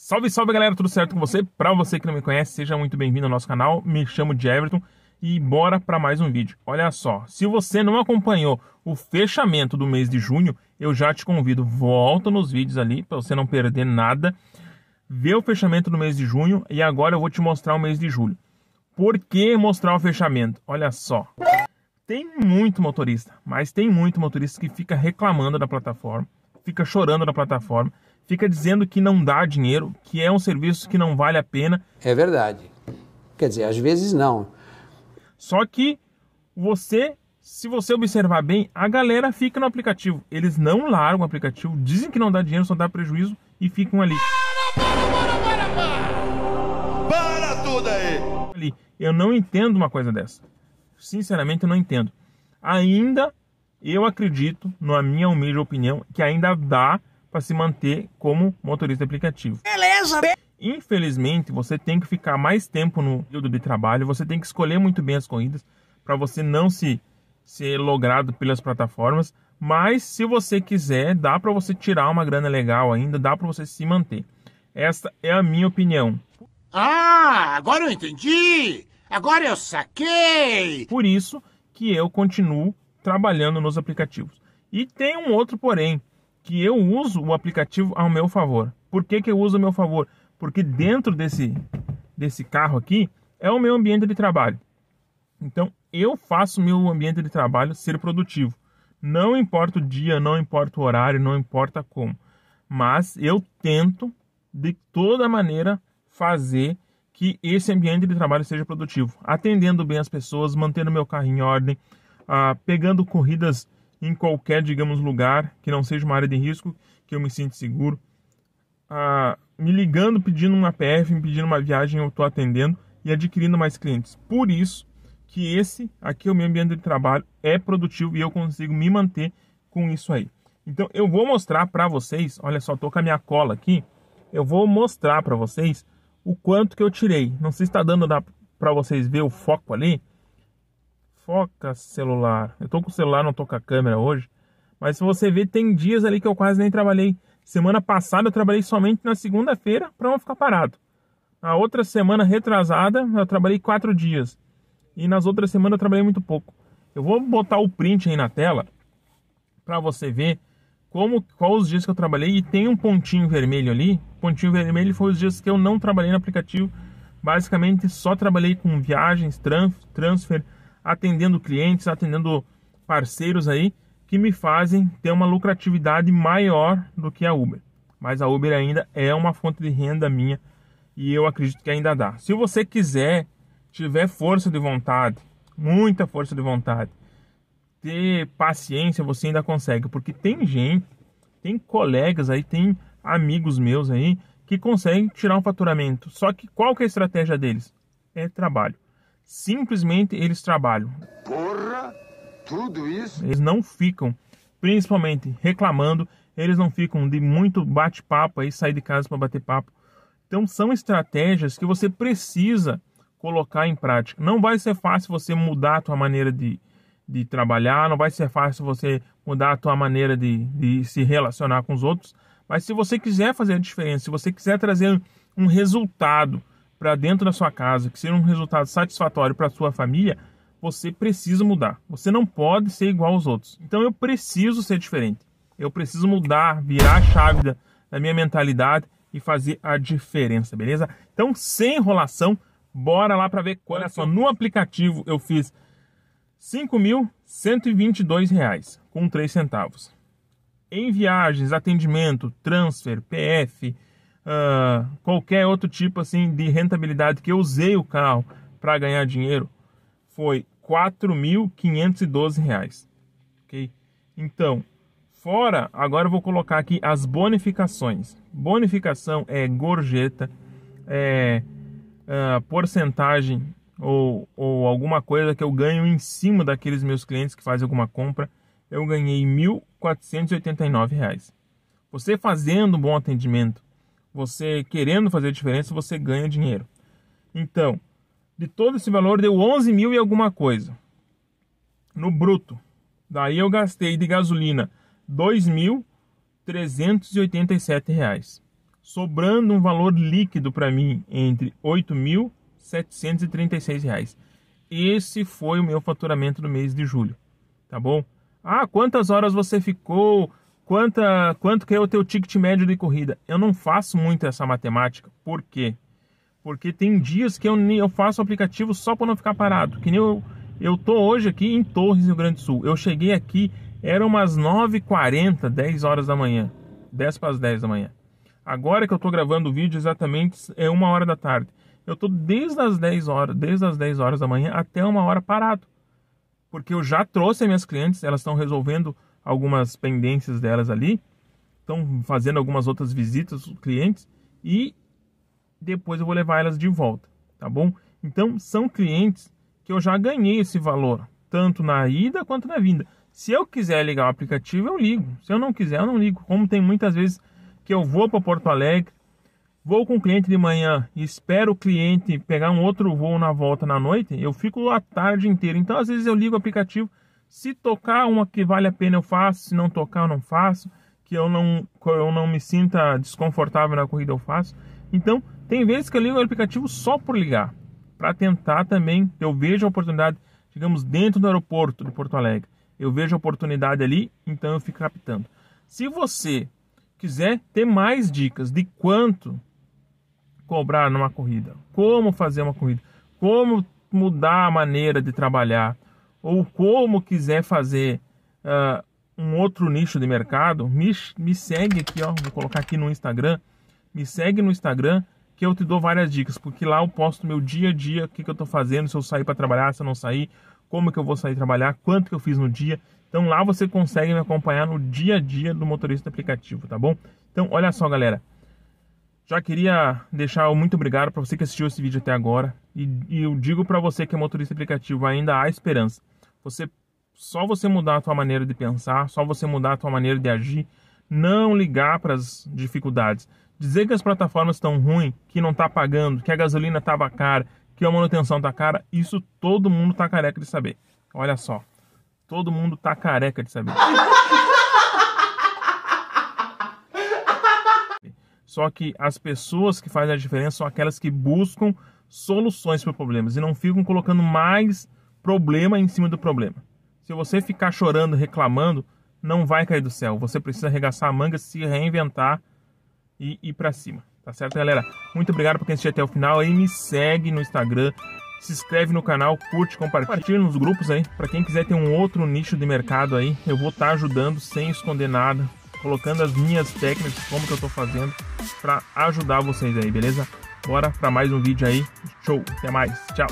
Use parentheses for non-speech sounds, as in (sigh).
Salve, salve galera, tudo certo com você? Pra você que não me conhece, seja muito bem-vindo ao nosso canal. Me chamo de Everton e bora para mais um vídeo. Olha só, se você não acompanhou o fechamento do mês de junho, eu já te convido, volta nos vídeos ali para você não perder nada. Vê o fechamento do mês de junho e agora eu vou te mostrar o mês de julho. Por que mostrar o fechamento? Olha só. Tem muito motorista, mas tem muito motorista que fica reclamando da plataforma, fica chorando da plataforma fica dizendo que não dá dinheiro, que é um serviço que não vale a pena. É verdade. Quer dizer, às vezes não. Só que você, se você observar bem, a galera fica no aplicativo. Eles não largam o aplicativo, dizem que não dá dinheiro, só dá prejuízo e ficam ali. Para, para, para, para! Para tudo aí! Eu não entendo uma coisa dessa. Sinceramente, eu não entendo. Ainda eu acredito, na minha humilde opinião, que ainda dá para se manter como motorista aplicativo. Beleza! Infelizmente, você tem que ficar mais tempo no período de trabalho, você tem que escolher muito bem as corridas para você não se ser logrado pelas plataformas, mas se você quiser, dá para você tirar uma grana legal ainda, dá para você se manter. Esta é a minha opinião. Ah, agora eu entendi. Agora eu saquei. Por isso que eu continuo trabalhando nos aplicativos. E tem um outro porém, que eu uso o aplicativo ao meu favor. Por que, que eu uso ao meu favor? Porque dentro desse, desse carro aqui é o meu ambiente de trabalho. Então eu faço meu ambiente de trabalho ser produtivo. Não importa o dia, não importa o horário, não importa como. Mas eu tento, de toda maneira, fazer que esse ambiente de trabalho seja produtivo. Atendendo bem as pessoas, mantendo meu carro em ordem, ah, pegando corridas em qualquer, digamos, lugar que não seja uma área de risco, que eu me sinta seguro. Ah, me ligando, pedindo uma PF, me pedindo uma viagem, eu estou atendendo e adquirindo mais clientes. Por isso que esse aqui é o meu ambiente de trabalho, é produtivo e eu consigo me manter com isso aí. Então eu vou mostrar para vocês, olha só, estou com a minha cola aqui, eu vou mostrar para vocês o quanto que eu tirei. Não sei se está dando para vocês ver o foco ali, foca celular. Eu tô com o celular, não tô com a câmera hoje. Mas se você ver, tem dias ali que eu quase nem trabalhei. Semana passada eu trabalhei somente na segunda-feira para não ficar parado. a outra semana retrasada eu trabalhei quatro dias. E nas outras semanas eu trabalhei muito pouco. Eu vou botar o print aí na tela para você ver como qual os dias que eu trabalhei e tem um pontinho vermelho ali. Pontinho vermelho foi os dias que eu não trabalhei no aplicativo. Basicamente só trabalhei com viagens, transfer, atendendo clientes, atendendo parceiros aí que me fazem ter uma lucratividade maior do que a Uber. Mas a Uber ainda é uma fonte de renda minha e eu acredito que ainda dá. Se você quiser, tiver força de vontade, muita força de vontade, ter paciência, você ainda consegue, porque tem gente, tem colegas aí, tem amigos meus aí que conseguem tirar um faturamento. Só que qual que é a estratégia deles? É trabalho. Simplesmente eles trabalham. Porra, tudo isso. Eles não ficam, principalmente reclamando, eles não ficam de muito bate-papo aí, sair de casa para bater papo. Então são estratégias que você precisa colocar em prática. Não vai ser fácil você mudar a sua maneira de, de trabalhar, não vai ser fácil você mudar a sua maneira de, de se relacionar com os outros, mas se você quiser fazer a diferença, se você quiser trazer um resultado, para dentro da sua casa, que seja um resultado satisfatório para sua família, você precisa mudar. Você não pode ser igual aos outros. Então eu preciso ser diferente. Eu preciso mudar, virar a chave da, da minha mentalidade e fazer a diferença, beleza? Então, sem enrolação, bora lá para ver qual é só. No aplicativo eu fiz R$ 5.122,03 com centavos. Em viagens, atendimento, transfer, PF, uh, qualquer outro tipo assim de rentabilidade que eu usei o carro para ganhar dinheiro foi R$ reais, ok? Então, fora, agora eu vou colocar aqui as bonificações. Bonificação é gorjeta, é uh, porcentagem ou, ou alguma coisa que eu ganho em cima daqueles meus clientes que fazem alguma compra. Eu ganhei R$ 1.489. Você fazendo um bom atendimento, você querendo fazer diferença, você ganha dinheiro. Então, de todo esse valor deu 11 mil e alguma coisa. No bruto. Daí eu gastei de gasolina R$ 2.387, sobrando um valor líquido para mim entre R$ 8.736. Esse foi o meu faturamento do mês de julho, tá bom? Ah, quantas horas você ficou? Quanta, quanto que é o teu ticket médio de corrida? Eu não faço muito essa matemática. Por quê? Porque tem dias que eu, eu faço o aplicativo só para não ficar parado. Que nem eu, eu tô hoje aqui em Torres, Rio Grande do Sul. Eu cheguei aqui, era umas 9h40, 10 horas da manhã. 10 para as 10 da manhã. Agora que eu tô gravando o vídeo, exatamente é uma hora da tarde. Eu tô desde as 10 horas, desde as 10 horas da manhã até uma hora parado. Porque eu já trouxe minhas clientes, elas estão resolvendo algumas pendências delas ali, estão fazendo algumas outras visitas os clientes e depois eu vou levar elas de volta, tá bom? Então são clientes que eu já ganhei esse valor, tanto na ida quanto na vinda. Se eu quiser ligar o aplicativo, eu ligo. Se eu não quiser, eu não ligo. Como tem muitas vezes que eu vou para Porto Alegre, vou com o cliente de manhã e espero o cliente pegar um outro voo na volta na noite, eu fico a tarde inteira. Então, às vezes eu ligo o aplicativo se tocar uma que vale a pena eu faço, se não tocar eu não faço, que eu não, eu não me sinta desconfortável na corrida eu faço. Então, tem vezes que eu ligo o aplicativo só por ligar, para tentar também, eu vejo a oportunidade, digamos, dentro do aeroporto de Porto Alegre. Eu vejo a oportunidade ali, então eu fico captando. Se você quiser ter mais dicas de quanto cobrar numa corrida, como fazer uma corrida, como mudar a maneira de trabalhar, ou como quiser fazer uh, um outro nicho de mercado, me, me segue aqui, ó, vou colocar aqui no Instagram, me segue no Instagram que eu te dou várias dicas, porque lá eu posto meu dia a dia, o que, que eu estou fazendo, se eu sair para trabalhar, se eu não sair, como que eu vou sair trabalhar, quanto que eu fiz no dia. Então lá você consegue me acompanhar no dia a dia do motorista aplicativo, tá bom? Então olha só, galera, já queria deixar muito obrigado para você que assistiu esse vídeo até agora. E, e eu digo para você que é motorista aplicativo, ainda há esperança. Você Só você mudar a tua maneira de pensar, só você mudar a tua maneira de agir, não ligar para as dificuldades. Dizer que as plataformas estão ruins, que não está pagando, que a gasolina estava cara, que a manutenção está cara, isso todo mundo está careca de saber. Olha só, todo mundo está careca de saber. (laughs) Só que as pessoas que fazem a diferença são aquelas que buscam soluções para problemas e não ficam colocando mais problema em cima do problema. Se você ficar chorando, reclamando, não vai cair do céu. Você precisa arregaçar a manga, se reinventar e ir para cima. Tá certo, galera? Muito obrigado por quem assistiu até o final. Aí me segue no Instagram, se inscreve no canal, curte, compartilha nos grupos aí. Para quem quiser ter um outro nicho de mercado aí, eu vou estar tá ajudando sem esconder nada colocando as minhas técnicas, como que eu tô fazendo para ajudar vocês aí, beleza? Bora para mais um vídeo aí. Show, até mais. Tchau.